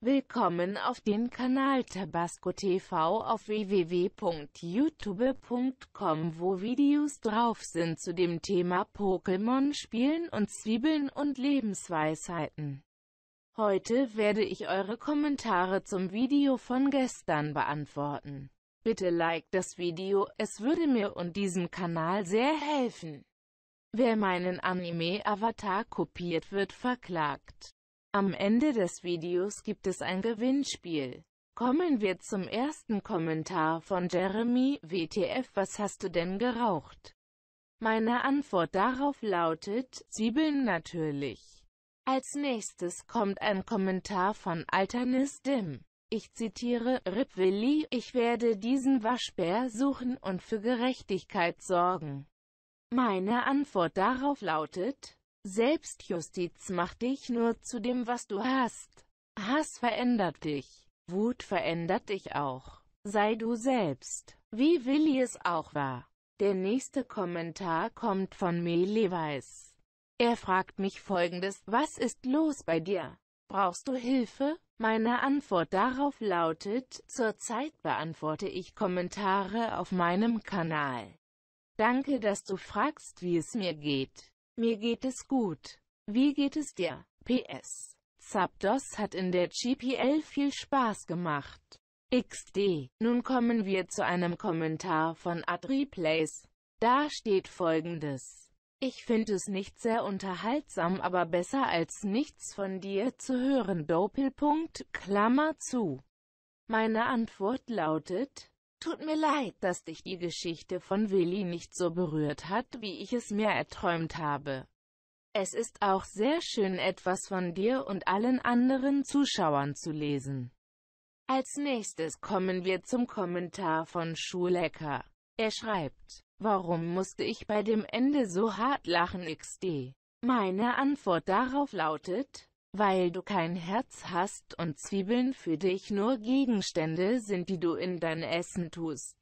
Willkommen auf den Kanal Tabasco TV auf www.youtube.com, wo Videos drauf sind zu dem Thema Pokémon Spielen und Zwiebeln und Lebensweisheiten. Heute werde ich eure Kommentare zum Video von gestern beantworten. Bitte like das Video, es würde mir und diesem Kanal sehr helfen. Wer meinen Anime-Avatar kopiert wird verklagt. Am Ende des Videos gibt es ein Gewinnspiel. Kommen wir zum ersten Kommentar von Jeremy, WTF, was hast du denn geraucht? Meine Antwort darauf lautet, Zwiebeln natürlich. Als nächstes kommt ein Kommentar von Alternis Dim. Ich zitiere, Rip Willi, ich werde diesen Waschbär suchen und für Gerechtigkeit sorgen. Meine Antwort darauf lautet, Selbstjustiz macht dich nur zu dem, was du hast. Hass verändert dich. Wut verändert dich auch. Sei du selbst, wie Willi es auch war. Der nächste Kommentar kommt von Weiß. Er fragt mich folgendes, was ist los bei dir? Brauchst du Hilfe? Meine Antwort darauf lautet, zurzeit beantworte ich Kommentare auf meinem Kanal. Danke, dass du fragst, wie es mir geht. Mir geht es gut. Wie geht es dir? PS. Zapdos hat in der GPL viel Spaß gemacht. XD. Nun kommen wir zu einem Kommentar von AdriPlays. Da steht folgendes. Ich finde es nicht sehr unterhaltsam, aber besser als nichts von dir zu hören. Doppelpunkt, Klammer zu. Meine Antwort lautet, Tut mir leid, dass dich die Geschichte von Willi nicht so berührt hat, wie ich es mir erträumt habe. Es ist auch sehr schön, etwas von dir und allen anderen Zuschauern zu lesen. Als nächstes kommen wir zum Kommentar von Schulecker. Er schreibt, warum musste ich bei dem Ende so hart lachen xd? Meine Antwort darauf lautet, weil du kein Herz hast und Zwiebeln für dich nur Gegenstände sind, die du in dein Essen tust.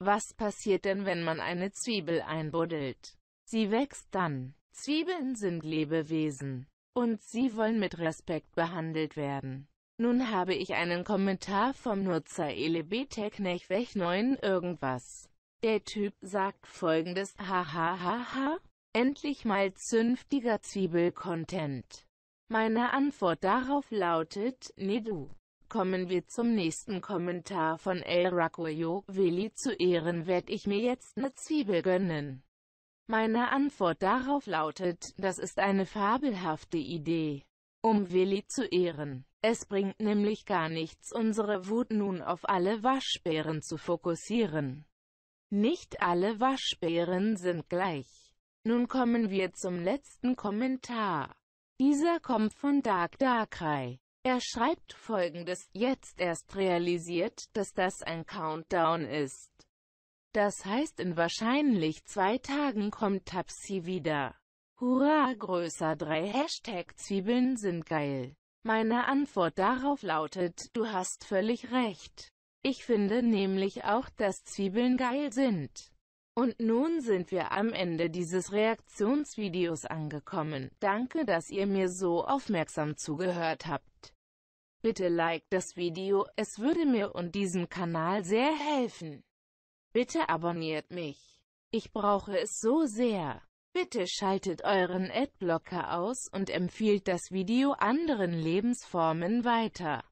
Was passiert denn, wenn man eine Zwiebel einbuddelt? Sie wächst dann. Zwiebeln sind Lebewesen. Und sie wollen mit Respekt behandelt werden. Nun habe ich einen Kommentar vom Nutzer elebetechnechwech9 irgendwas. Der Typ sagt folgendes, hahaha, endlich mal zünftiger Zwiebel-Content. Meine Antwort darauf lautet, nee du. Kommen wir zum nächsten Kommentar von El Racoyo, Willi zu Ehren werde ich mir jetzt eine Zwiebel gönnen. Meine Antwort darauf lautet, das ist eine fabelhafte Idee. Um Willi zu ehren. Es bringt nämlich gar nichts, unsere Wut nun auf alle Waschbären zu fokussieren. Nicht alle Waschbären sind gleich. Nun kommen wir zum letzten Kommentar. Dieser kommt von Dark Darkrai. Er schreibt folgendes, jetzt erst realisiert, dass das ein Countdown ist. Das heißt in wahrscheinlich zwei Tagen kommt Tapsi wieder. Hurra größer 3 Hashtag Zwiebeln sind geil. Meine Antwort darauf lautet, du hast völlig recht. Ich finde nämlich auch, dass Zwiebeln geil sind. Und nun sind wir am Ende dieses Reaktionsvideos angekommen. Danke, dass ihr mir so aufmerksam zugehört habt. Bitte like das Video, es würde mir und diesem Kanal sehr helfen. Bitte abonniert mich. Ich brauche es so sehr. Bitte schaltet euren Adblocker aus und empfiehlt das Video anderen Lebensformen weiter.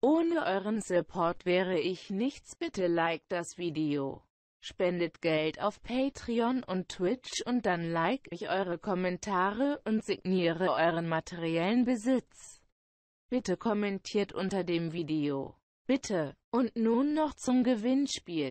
Ohne euren Support wäre ich nichts. Bitte like das Video. Spendet Geld auf Patreon und Twitch und dann like ich eure Kommentare und signiere euren materiellen Besitz. Bitte kommentiert unter dem Video. Bitte. Und nun noch zum Gewinnspiel.